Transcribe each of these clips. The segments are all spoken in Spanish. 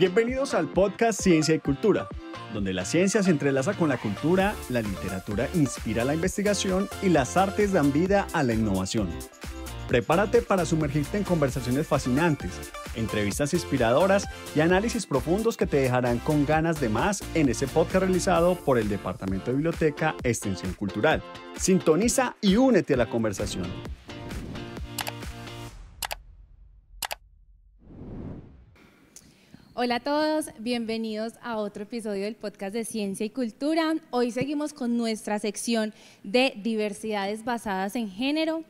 Bienvenidos al podcast Ciencia y Cultura, donde la ciencia se entrelaza con la cultura, la literatura inspira la investigación y las artes dan vida a la innovación. Prepárate para sumergirte en conversaciones fascinantes, entrevistas inspiradoras y análisis profundos que te dejarán con ganas de más en ese podcast realizado por el Departamento de Biblioteca Extensión Cultural. Sintoniza y únete a la conversación. Hola a todos, bienvenidos a otro episodio del podcast de Ciencia y Cultura. Hoy seguimos con nuestra sección de diversidades basadas en género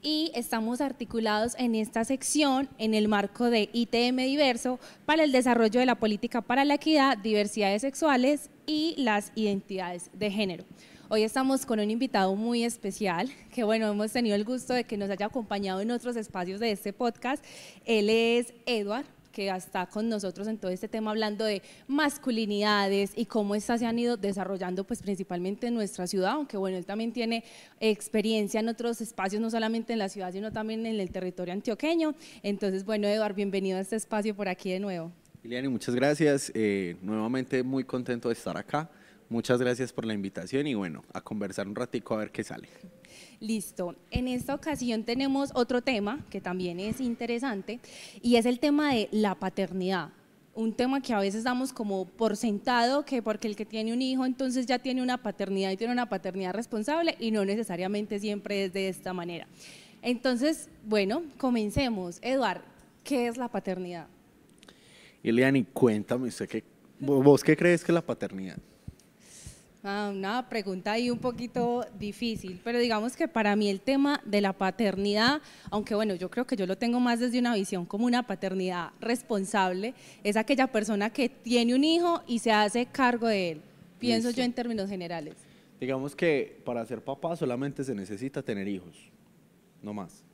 y estamos articulados en esta sección en el marco de ITM Diverso para el desarrollo de la política para la equidad, diversidades sexuales y las identidades de género. Hoy estamos con un invitado muy especial, que bueno, hemos tenido el gusto de que nos haya acompañado en otros espacios de este podcast. Él es Eduard, que está con nosotros en todo este tema hablando de masculinidades y cómo estas se han ido desarrollando pues principalmente en nuestra ciudad, aunque bueno, él también tiene experiencia en otros espacios, no solamente en la ciudad, sino también en el territorio antioqueño. Entonces, bueno, Eduardo, bienvenido a este espacio por aquí de nuevo. Liliani, muchas gracias. Eh, nuevamente muy contento de estar acá. Muchas gracias por la invitación y bueno, a conversar un ratico a ver qué sale. Listo. En esta ocasión tenemos otro tema que también es interesante y es el tema de la paternidad. Un tema que a veces damos como por sentado que porque el que tiene un hijo entonces ya tiene una paternidad y tiene una paternidad responsable y no necesariamente siempre es de esta manera. Entonces, bueno, comencemos. Eduard, ¿qué es la paternidad? Eliani, cuéntame usted, ¿qué, ¿vos qué crees que es la paternidad? Ah, una pregunta ahí un poquito difícil, pero digamos que para mí el tema de la paternidad, aunque bueno, yo creo que yo lo tengo más desde una visión como una paternidad responsable, es aquella persona que tiene un hijo y se hace cargo de él, pienso yo en términos generales. Digamos que para ser papá solamente se necesita tener hijos, no más.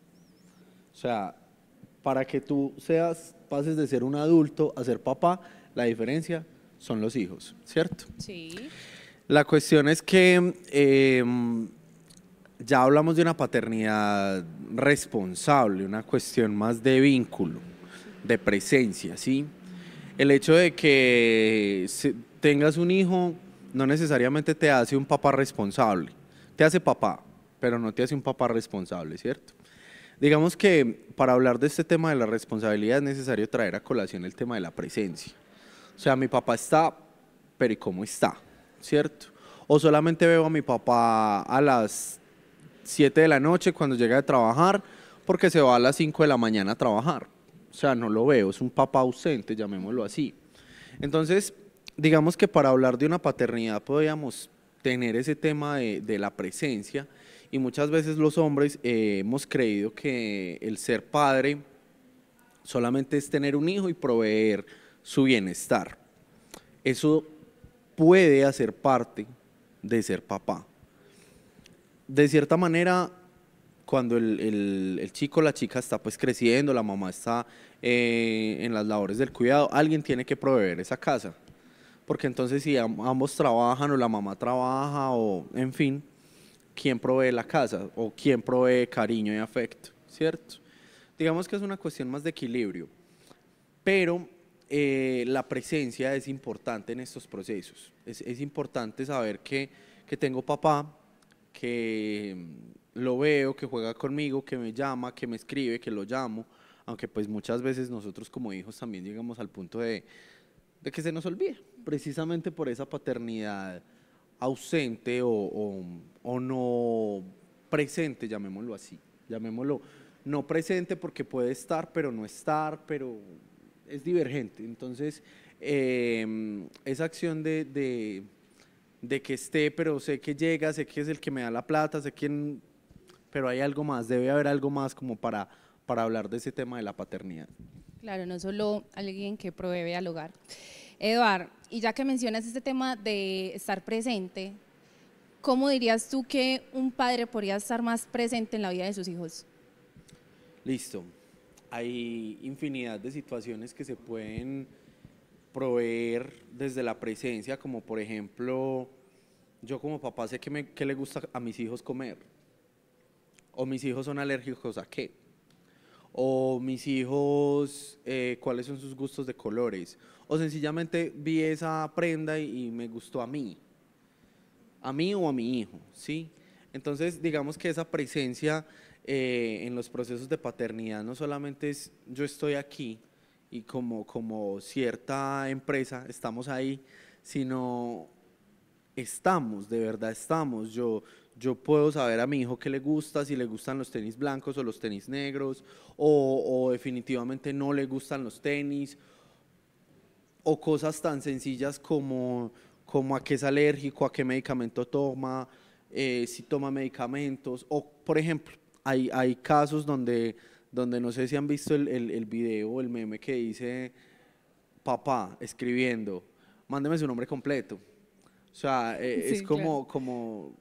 O sea, para que tú seas, pases de ser un adulto a ser papá, la diferencia son los hijos, ¿cierto? Sí. La cuestión es que em, ya hablamos de una paternidad responsable, una cuestión más de vínculo, de presencia, ¿sí? El hecho de que tengas un hijo no necesariamente te hace un papá responsable. Te hace papá, pero no te hace un papá responsable, ¿cierto? Digamos que para hablar de este tema de la responsabilidad es necesario traer a colación el tema de la presencia. O sea, mi papá está, pero ¿y cómo está? ¿cierto? O solamente veo a mi papá a las 7 de la noche cuando llega de trabajar, porque se va a las 5 de la mañana a trabajar. O sea, no lo veo, es un papá ausente, llamémoslo así. Entonces, digamos que para hablar de una paternidad podríamos tener ese tema de, la presencia y muchas veces los hombres eh, hemos creído que el ser padre solamente es tener un hijo y proveer su bienestar. Eso puede hacer parte de ser papá. De cierta manera, cuando el, chico o la chica está pues creciendo, la mamá está eh, en las labores del cuidado, alguien tiene que proveer esa casa. Porque entonces si ambos trabajan o la mamá trabaja o en fin, ¿quién provee la casa o quién provee cariño y afecto? ¿Cierto? Digamos que es una cuestión más de equilibrio. Pero eh, la presencia es importante en estos procesos. Es, importante saber que, tengo papá, que mm, lo veo, que juega conmigo, que me llama, que me escribe, que lo llamo, aunque pues muchas veces nosotros como hijos también llegamos al punto de, que se nos olvide, precisamente por esa paternidad ausente o no presente, llamémoslo así, llamémoslo no presente porque puede estar, pero no estar, pero es divergente. Entonces, em, esa acción de, que esté, pero sé que llega, sé que es el que me da la plata, sé quién, pero hay algo más, debe haber algo más como para, para hablar de ese tema de la paternidad. Claro, no solo alguien que provee al hogar. Eduard, y ya que mencionas este tema de estar presente, ¿cómo dirías tú que un padre podría estar más presente en la vida de sus hijos? Listo hay infinidad de situaciones que se pueden proveer desde la presencia, como por ejemplo, yo como papá sé que, le gusta a mis hijos comer, o mis hijos son alérgicos a qué, o mis hijos, eh, cuáles son sus gustos de colores, o sencillamente vi esa prenda y me gustó a mí, a mí o a mi hijo, ¿sí? Entonces, digamos que esa presencia eh, en los procesos de paternidad no solamente es yo estoy aquí y como, como cierta empresa estamos ahí, sino estamos, de verdad estamos. Yo, yo puedo saber a mi hijo qué le gusta, si le gustan los tenis blancos o los tenis negros, o, definitivamente no le gustan los tenis, o cosas tan sencillas como, como a qué es alérgico, a qué medicamento toma, eh, si toma medicamentos, o por ejemplo, hay, casos donde, donde no sé si han visto el, el, el video, el meme que dice papá escribiendo, mándeme su nombre completo. O sea, e, es como, como,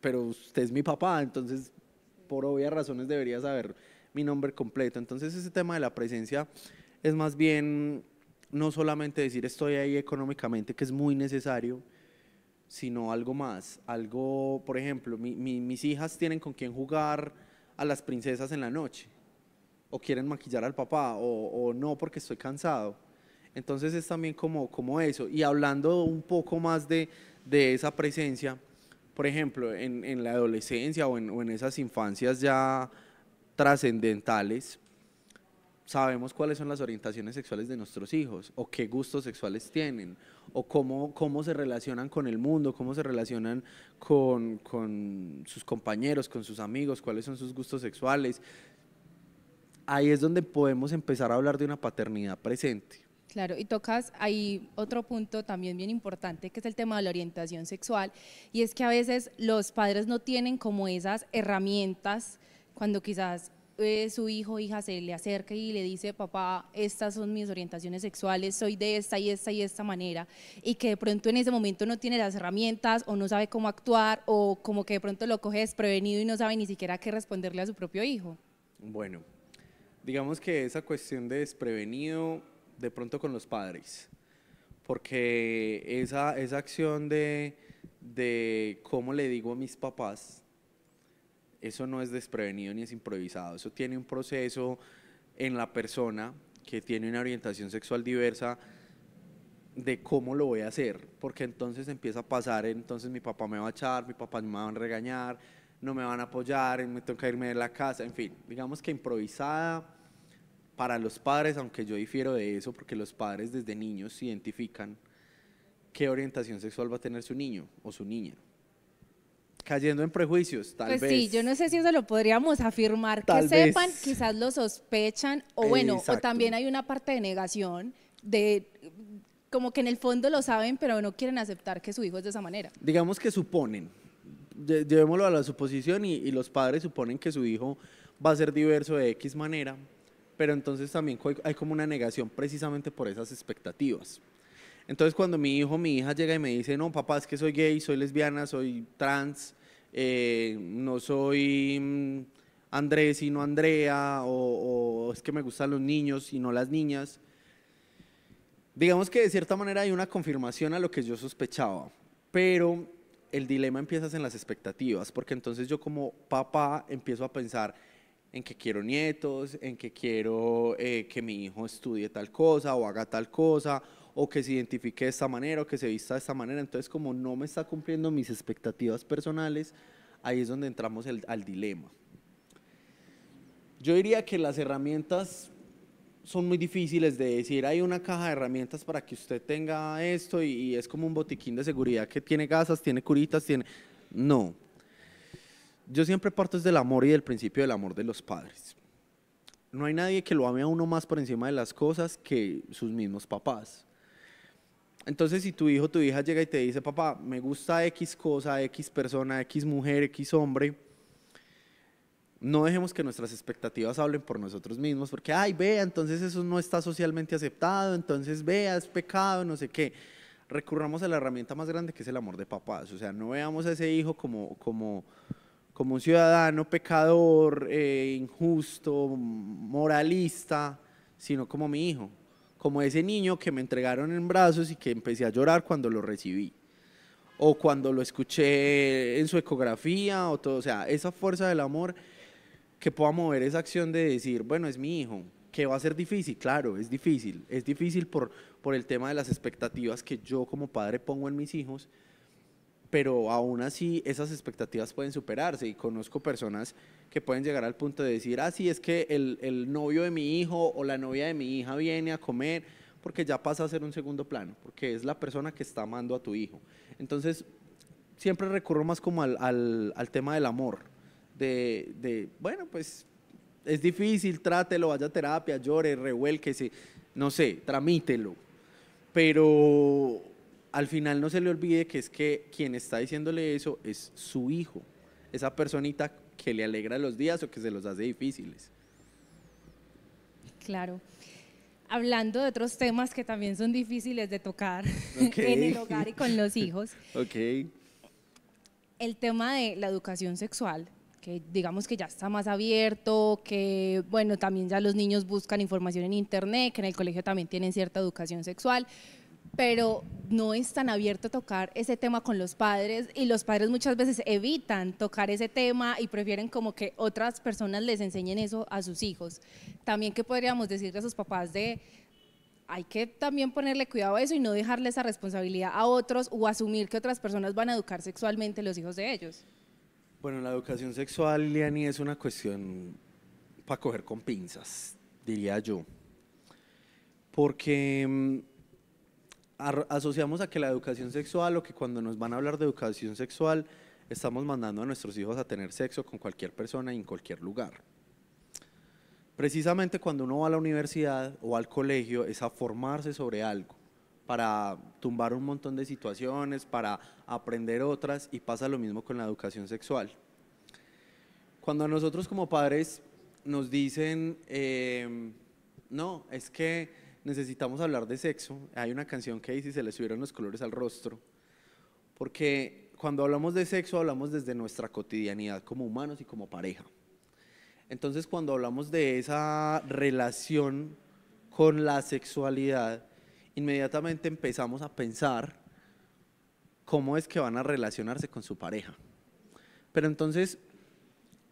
pero usted es mi papá, entonces por obvias razones debería saber mi nombre completo. Entonces ese tema de la presencia es más bien no solamente decir estoy ahí económicamente, que es muy necesario, sino algo más. Algo, por ejemplo, mis hijas tienen con quién jugar a las princesas en la noche, o quieren maquillar al papá, o, no porque estoy cansado. Entonces es también como, como eso. Y hablando un poco más de, esa presencia, por ejemplo, en, la adolescencia o en, o en esas infancias ya trascendentales, sabemos cuáles son las orientaciones sexuales de nuestros hijos o qué gustos sexuales tienen o cómo, cómo se relacionan con el mundo, cómo se relacionan con, con sus compañeros, con sus amigos, cuáles son sus gustos sexuales. Ahí es donde podemos empezar a hablar de una paternidad presente. Claro, y tocas ahí otro punto también bien importante, que es el tema de la orientación sexual, y es que a veces los padres no tienen como esas herramientas cuando quizás eh, su hijo o hija se le acerca y le dice, papá, estas son mis orientaciones sexuales, soy de esta y esta y esta manera, y que de pronto en ese momento no tiene las herramientas o no sabe cómo actuar o como que de pronto lo coge desprevenido y no sabe ni siquiera qué responderle a su propio hijo? Bueno, digamos que esa cuestión de desprevenido de pronto con los padres, porque esa, esa acción de, de cómo le digo a mis papás eso no es desprevenido ni es improvisado. Eso tiene un proceso en la persona que tiene una orientación sexual diversa de cómo lo voy a hacer, porque entonces empieza a pasar, entonces mi papá me va a echar, mi papá me va a regañar, no me van a apoyar, me toca irme de la casa, en fin, digamos que improvisada para los padres, aunque yo difiero de eso, porque los padres desde niños se identifican qué orientación sexual va a tener su niño o su niña cayendo en prejuicios, tal pues sí, yo no sé si eso lo podríamos afirmar, que sepan, quizás lo sospechan, o eh, bueno, o también hay una parte de negación, de como que en el fondo lo saben, pero no quieren aceptar que su hijo es de esa manera. Digamos que suponen, llevémoslo a la suposición y, los padres suponen que su hijo va a ser diverso de X manera, pero entonces también hay como una negación precisamente por esas expectativas. Entonces cuando mi hijo, mi hija llega y me dice, no, papá, es que soy gay, soy lesbiana, soy trans, eh, no soy mm, Andrés sino Andrea, o, es que me gustan los niños y no las niñas. Digamos que de cierta manera hay una confirmación a lo que yo sospechaba, pero el dilema empieza en las expectativas, porque entonces yo como papá empiezo a pensar en que quiero nietos, en que quiero eh, que mi hijo estudie tal cosa o haga tal cosa, o que se identifique de esta manera o que se vista de esta manera. Entonces, como no me está cumpliendo mis expectativas personales, ahí es donde entramos el, al dilema. Yo diría que las herramientas son muy difíciles de decir, hay una caja de herramientas para que usted tenga esto y, es como un botiquín de seguridad que tiene gasas, tiene curitas, tiene... No. Yo siempre parto desde el amor y del principio del amor de los padres no hay nadie que lo ame a uno más por encima de las cosas que sus mismos papás. Entonces, si tu hijo, tu hija llega y te dice, papá, me gusta X cosa, X persona, X mujer, X hombre, no dejemos que nuestras expectativas hablen por nosotros mismos, porque, ay, vea, entonces eso no está socialmente aceptado, entonces vea, es pecado, no sé qué. Recurramos a la herramienta más grande que es el amor de papás, o sea, no veamos a ese hijo como, como, un ciudadano pecador, eh, injusto, moralista, sino como mi hijo, como ese niño que me entregaron en brazos y que empecé a llorar cuando lo recibí, o cuando lo escuché en su ecografía, o todo, o sea, esa fuerza del amor que pueda mover esa acción de decir, bueno, es mi hijo, que va a ser difícil, claro, es difícil, es difícil por, por el tema de las expectativas que yo como padre pongo en mis hijos, pero aún así esas expectativas pueden superarse y conozco personas que pueden llegar al punto de decir, ah, sí, es que el, el, novio de mi hijo o la novia de mi hija viene a comer porque ya pasa a ser un segundo plano, porque es la persona que está amando a tu hijo. Entonces, siempre recurro más como al, al, tema del amor, de, de, bueno, pues es difícil, trátelo, vaya a terapia, llore, revuélquese, no sé, tramítelo, pero al final no se le olvide que es que quien está diciéndole eso es su hijo, esa personita que le alegra los días o que se los hace difíciles. Claro. Hablando de otros temas que también son difíciles de tocar en el hogar y con los hijos. ok. El tema de la educación sexual, que digamos que ya está más abierto, que bueno, también ya los niños buscan información en internet, que en el colegio también tienen cierta educación sexual pero no es tan abierto a tocar ese tema con los padres y los padres muchas veces evitan tocar ese tema y prefieren como que otras personas les enseñen eso a sus hijos. También que podríamos decirle a sus papás de hay que también ponerle cuidado a eso y no dejarle esa responsabilidad a otros o asumir que otras personas van a educar sexualmente los hijos de ellos. Bueno, la educación sexual, Liani, es una cuestión para coger con pinzas, diría yo. Porque mm, asociamos a que la educación sexual o que cuando nos van a hablar de educación sexual estamos mandando a nuestros hijos a tener sexo con cualquier persona y en cualquier lugar. Precisamente cuando uno va a la universidad o al colegio es a formarse sobre algo, para tumbar un montón de situaciones, para aprender otras y pasa lo mismo con la educación sexual. Cuando a nosotros como padres nos dicen, eh, no, es que necesitamos hablar de sexo. Hay una canción que dice, se le subieron los colores al rostro. Porque cuando hablamos de sexo hablamos desde nuestra cotidianidad como humanos y como pareja. Entonces cuando hablamos de esa relación con la sexualidad, inmediatamente empezamos a pensar cómo es que van a relacionarse con su pareja. Pero entonces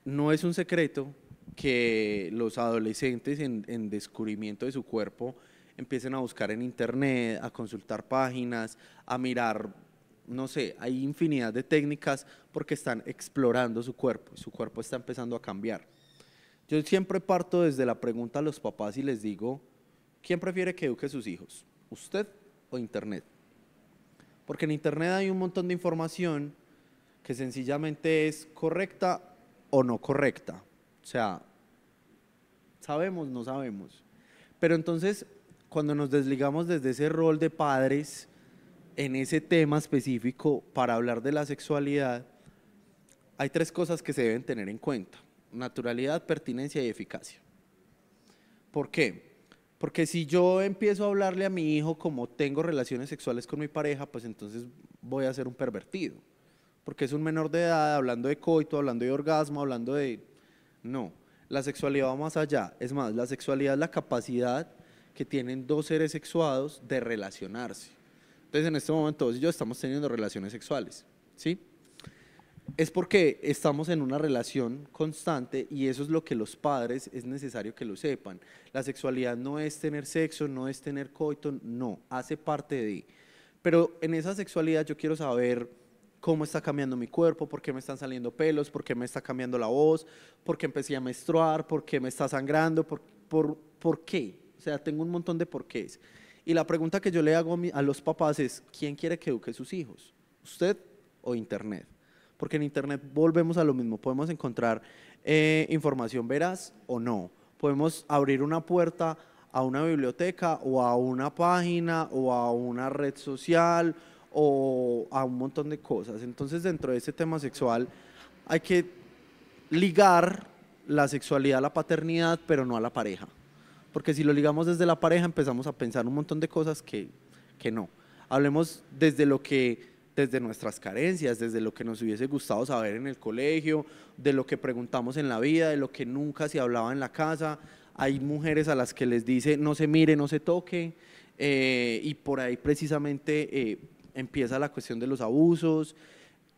no es un secreto que los adolescentes en, en descubrimiento de su cuerpo empiecen a buscar en internet, a consultar páginas, a mirar, no sé, hay infinidad de técnicas porque están explorando su cuerpo y su cuerpo está empezando a cambiar. Yo siempre parto desde la pregunta a los papás y les digo, ¿quién prefiere que eduque a sus hijos? ¿Usted o internet? Porque en internet hay un montón de información que sencillamente es correcta o no correcta. O sea, sabemos, no sabemos. Pero entonces cuando nos desligamos desde ese rol de padres en ese tema específico para hablar de la sexualidad, hay tres cosas que se deben tener en cuenta. Naturalidad, pertinencia y eficacia. ¿Por qué? Porque si yo empiezo a hablarle a mi hijo como tengo relaciones sexuales con mi pareja, pues entonces voy a ser un pervertido. Porque es un menor de edad, hablando de coito, hablando de orgasmo, hablando de... No, la sexualidad va más allá. Es más, la sexualidad es la capacidad que tienen dos seres sexuados de relacionarse. Entonces, en este momento, vos y yo estamos teniendo relaciones sexuales, ¿sí? Es porque estamos en una relación constante y eso es lo que los padres es necesario que lo sepan. La sexualidad no es tener sexo, no es tener coito, no, hace parte de. Pero en esa sexualidad yo quiero saber cómo está cambiando mi cuerpo, por qué me están saliendo pelos, por qué me está cambiando la voz, por qué empecé a menstruar, por qué me está sangrando, por, por, por qué. O sea, tengo un montón de porqués. Y la pregunta que yo le hago a los papás es, ¿quién quiere que eduque a sus hijos? ¿Usted o Internet? Porque en Internet volvemos a lo mismo, podemos encontrar eh, información veraz o no. Podemos abrir una puerta a una biblioteca o a una página o a una red social o a un montón de cosas. Entonces dentro de ese tema sexual hay que ligar la sexualidad a la paternidad, pero no a la pareja. Porque si lo ligamos desde la pareja empezamos a pensar un montón de cosas que, que no. Hablemos desde lo que desde nuestras carencias, desde lo que nos hubiese gustado saber en el colegio, de lo que preguntamos en la vida, de lo que nunca se hablaba en la casa. Hay mujeres a las que les dice no se mire, no se toque, eh, y por ahí precisamente eh, empieza la cuestión de los abusos,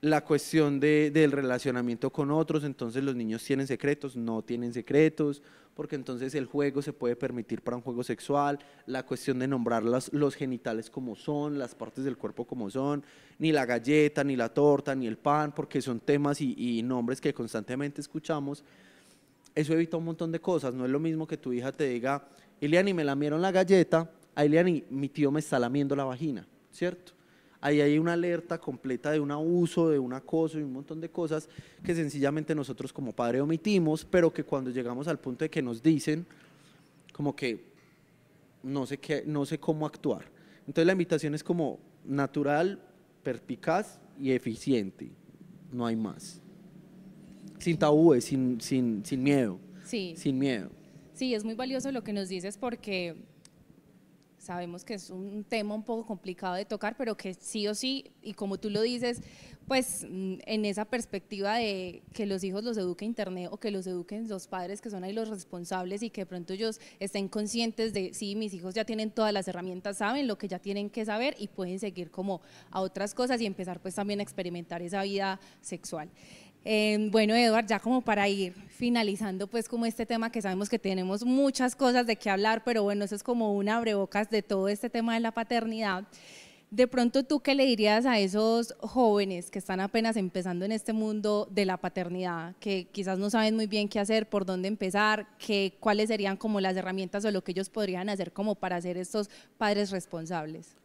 la cuestión del relacionamiento con otros, entonces los niños tienen secretos, no tienen secretos, porque entonces el juego se puede permitir para un juego sexual, la cuestión de nombrar los genitales como son, las partes del cuerpo como son, ni la galleta, ni la torta, ni el pan, porque son temas y, nombres que constantemente escuchamos. Eso evita un montón de cosas. No es lo mismo que tu hija te diga, Eliani, me lamieron la galleta, a Eliani, mi tío me está lamiendo la vagina, ¿cierto? ahí hay una alerta completa de un abuso, de un acoso y un montón de cosas que sencillamente nosotros como padre omitimos, pero que cuando llegamos al punto de que nos dicen, como que no sé, qué, no sé cómo actuar. Entonces la invitación es como natural, perspicaz y eficiente, no hay más. Sin tabúes, sin, sin, sin miedo. Sí. Sin miedo. Sí, es muy valioso lo que nos dices porque sabemos que es un tema un poco complicado de tocar, pero que sí o sí, y como tú lo dices, pues mm, en esa perspectiva de que los hijos los eduque Internet o que los eduquen los padres que son ahí los responsables y que de pronto ellos estén conscientes de, sí, mis hijos ya tienen todas las herramientas, saben lo que ya tienen que saber y pueden seguir como a otras cosas y empezar pues también a experimentar esa vida sexual. Eh, bueno, Eduard, ya como para ir finalizando, pues como este tema que sabemos que tenemos muchas cosas de qué hablar, pero bueno, eso es como un abrebocas de todo este tema de la paternidad. De pronto, ¿tú qué le dirías a esos jóvenes que están apenas empezando en este mundo de la paternidad, que quizás no saben muy bien qué hacer, por dónde empezar, que, cuáles serían como las herramientas o lo que ellos podrían hacer como para ser estos padres responsables?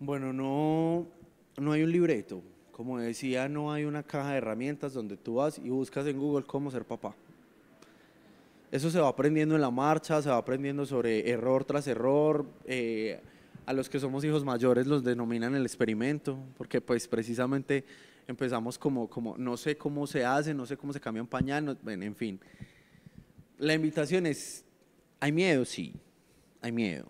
Bueno, no, no hay un libreto, como decía, no hay una caja de herramientas donde tú vas y buscas en Google cómo ser papá. Eso se va aprendiendo en la marcha, se va aprendiendo sobre error tras error. Eh, a los que somos hijos mayores los denominan el experimento, porque pues precisamente empezamos como, como no sé cómo se hace, no sé cómo se cambia un pañal, en fin. La invitación es, hay miedo, sí, hay miedo,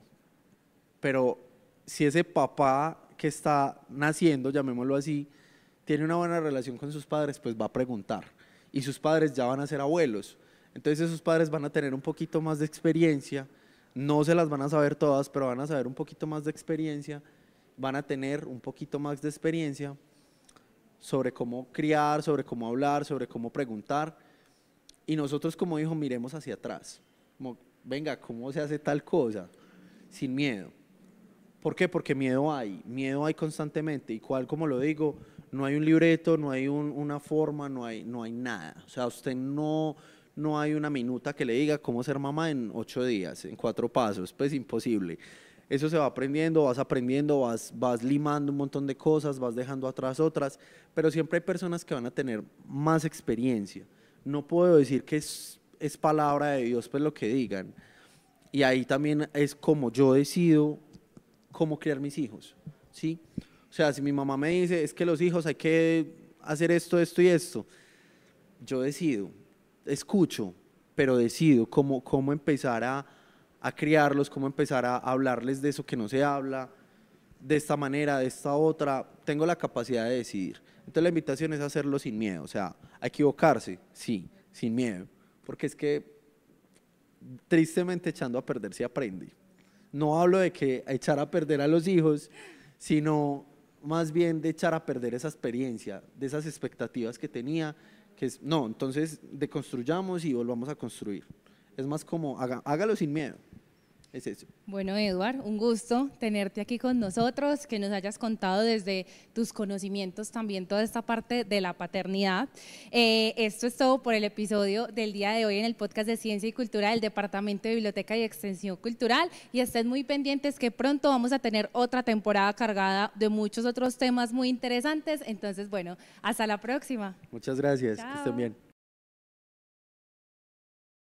pero si ese papá que está naciendo, llamémoslo así, tiene una buena relación con sus padres, pues va a preguntar. Y sus padres ya van a ser abuelos. Entonces sus padres van a tener un poquito más de experiencia, no se las van a saber todas, pero van a saber un poquito más de experiencia, van a tener un poquito más de experiencia sobre cómo criar, sobre cómo hablar, sobre cómo preguntar. Y nosotros como dijo, miremos hacia atrás, como, venga, ¿cómo se hace tal cosa? Sin miedo. ¿Por qué? Porque miedo hay, miedo hay constantemente. Y cual, como lo digo, no hay un libreto, no hay una forma, no hay, no hay nada. O sea, usted no, no hay una minuta que le diga cómo ser mamá en ocho días, en cuatro pasos, pues imposible. Eso se va aprendiendo, vas aprendiendo, vas, vas limando un montón de cosas, vas dejando atrás otras, pero siempre hay personas que van a tener más experiencia. No puedo decir que es, es palabra de Dios, pues lo que digan. Y ahí también es como yo decido cómo criar mis hijos, ¿sí? sí sea, si mi mamá me dice, es que los hijos hay que hacer esto, esto y esto, yo decido, escucho, pero decido cómo, cómo empezar a, a criarlos, cómo empezar a hablarles de eso que no se habla, de esta manera, de esta otra. Tengo la capacidad de decidir. Entonces la invitación es hacerlo sin miedo, o sea, a equivocarse, sí, sin miedo, porque es que tristemente echando a perder se aprende. No hablo de que echar a perder a los hijos, sino más bien de echar a perder esa experiencia, de esas expectativas que tenía, que es, no, entonces deconstruyamos y volvamos a construir. Es más como, hágalo sin miedo eso. Bueno, Eduard, un gusto tenerte aquí con nosotros, que nos hayas contado desde tus conocimientos también toda esta parte de la paternidad. Eh, esto es todo por el episodio del día de hoy en el podcast de Ciencia y Cultura del Departamento de Biblioteca y Extensión Cultural. Y estén muy pendientes que pronto vamos a tener otra temporada cargada de muchos otros temas muy interesantes. Entonces, bueno, hasta la próxima. Muchas gracias, que estén bien.